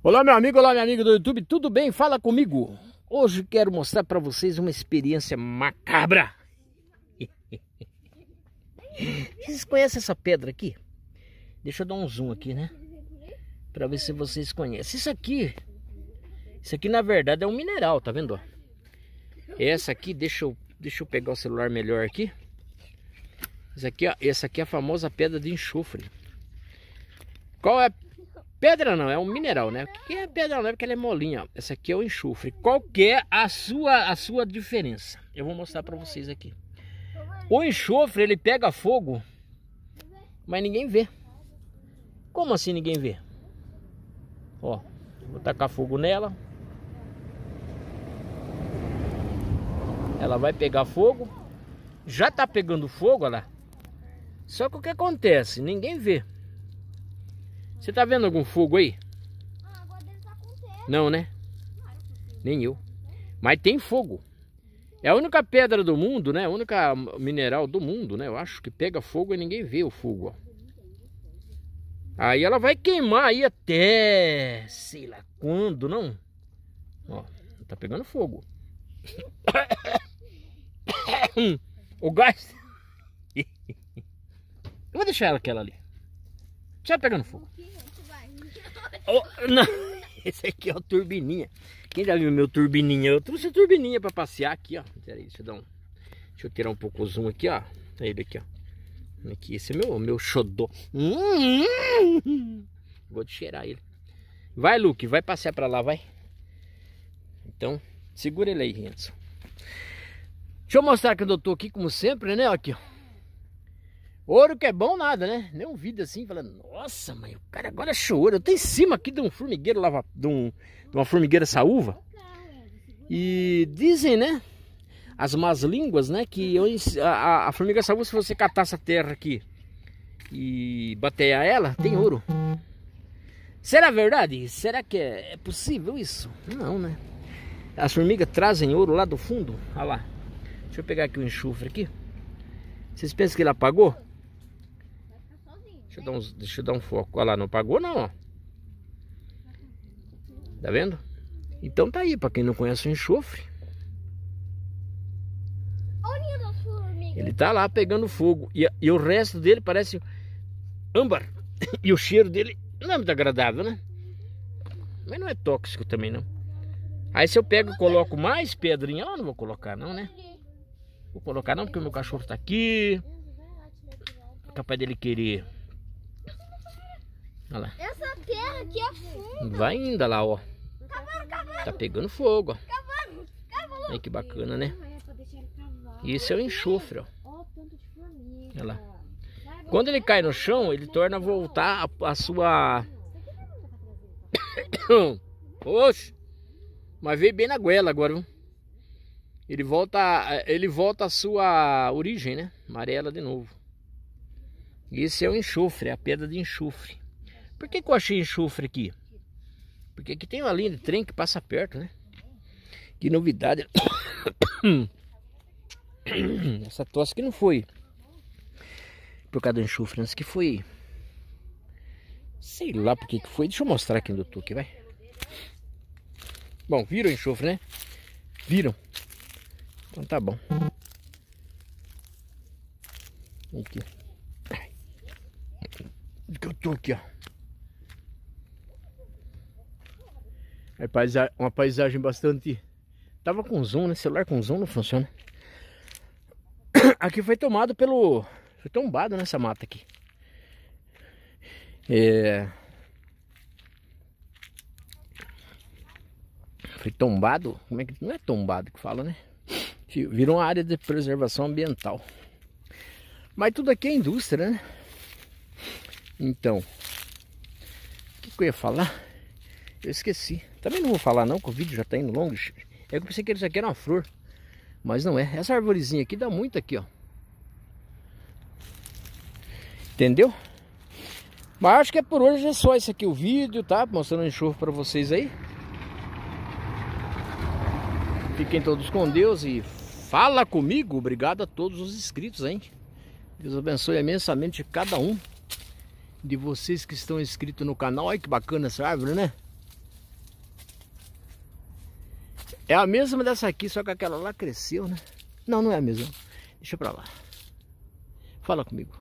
Olá meu amigo, olá meu amigo do YouTube, tudo bem? Fala comigo. Hoje quero mostrar para vocês uma experiência macabra. Vocês conhecem essa pedra aqui? Deixa eu dar um zoom aqui, né? Para ver se vocês conhecem. Isso aqui, isso aqui na verdade é um mineral, tá vendo? Essa aqui, deixa eu, deixa eu pegar o celular melhor aqui. Essa aqui, ó, essa aqui é a famosa pedra de enxofre. Qual é a Pedra não, é um mineral, né? O que é pedra não? É porque ela é molinha, ó. Essa aqui é o enxofre. Qual que é a sua, a sua diferença? Eu vou mostrar para vocês aqui. O enxofre, ele pega fogo, mas ninguém vê. Como assim ninguém vê? Ó, vou tacar fogo nela. Ela vai pegar fogo. Já tá pegando fogo, olha lá. Só que o que acontece? Ninguém vê. Você tá vendo algum fogo aí? Ah, agora dele tá com terra. Não, né? Nem eu. Mas tem fogo. É a única pedra do mundo, né? A única mineral do mundo, né? Eu acho que pega fogo e ninguém vê o fogo, ó. Aí ela vai queimar aí até sei lá quando, não? Ó, tá pegando fogo. O gás. Eu vou deixar ela aquela ali já pegando fogo. Oh, não, esse aqui é o turbininha. Quem já viu meu turbininha? Eu trouxe a turbininha para passear aqui, ó. Pera aí, deixa eu dar um... Deixa eu tirar um pouco o zoom aqui, ó. Ele aqui, ó. Aqui, esse é meu, meu xodó. Hum! Vou te cheirar ele. Vai, Luke, vai passear para lá, vai. Então, segura ele aí, Renzo. Deixa eu mostrar que eu tô aqui, como sempre, né? Aqui, ó. Ouro que é bom nada, né? Nem um vídeo assim, falando, nossa, mãe, o cara agora achou ouro. Eu tô em cima aqui de um formigueiro lava, de, um, de uma formigueira saúva. E dizem, né? As más línguas, né? Que eu, a, a formiga saúva, se você catar essa terra aqui e batear ela, tem ouro. Será verdade? Será que é, é possível isso? Não, né? As formigas trazem ouro lá do fundo. Olha lá. Deixa eu pegar aqui o enxofre aqui. Vocês pensam que ele apagou? Deixa eu dar, uns, deixa eu dar um foco. Olha lá, não pagou não, ó. Tá vendo? Então tá aí, pra quem não conhece o enxofre. Ele tá lá pegando fogo. E, e o resto dele parece âmbar. E o cheiro dele não é muito agradável, né? Mas não é tóxico também, não. Aí se eu pego e coloco mais pedrinha, eu não vou colocar não, né? Vou colocar não porque o meu cachorro tá aqui. É capaz dele querer Olha lá. Essa terra aqui é funda. Vai ainda lá, ó. Tá pegando fogo, ó. Cavando, Olha que bacana, né? É Isso é o enxofre, ó. Olha lá. Quando ele né? cai no chão, ele torna a voltar a, a sua... Oxe! Mas veio bem na goela agora, viu? Ele volta, ele volta à sua origem, né? Amarela de novo. Esse é o enxofre, é a pedra de enxofre. Por que, que eu achei enxofre aqui? Porque aqui tem uma linha de trem que passa perto, né? Que novidade. Essa tosse que não foi por causa do enxofre, antes que foi. Sei lá por que foi. Deixa eu mostrar aqui onde eu tô aqui, vai. Bom, viram o enxofre, né? Viram? Então tá bom. Aqui. Onde que eu tô aqui, ó? É uma paisagem bastante... Tava com zoom, né? Celular com zoom não funciona. Aqui foi tomado pelo... Foi tombado nessa mata aqui. É... Foi tombado? Como é que... Não é tombado que fala, né? Virou uma área de preservação ambiental. Mas tudo aqui é indústria, né? Então... O que, que eu ia falar? Eu esqueci. Também não vou falar não, que o vídeo já tá indo longo. É que eu pensei que isso aqui era uma flor. Mas não é. Essa arvorezinha aqui dá muito aqui, ó. Entendeu? Mas acho que é por hoje é só esse aqui o vídeo, tá? Mostrando o enxofre pra vocês aí. Fiquem todos com Deus e fala comigo. Obrigado a todos os inscritos, hein? Deus abençoe imensamente cada um de vocês que estão inscritos no canal. Olha que bacana essa árvore, né? É a mesma dessa aqui, só que aquela lá cresceu, né? Não, não é a mesma. Deixa pra lá. Fala comigo.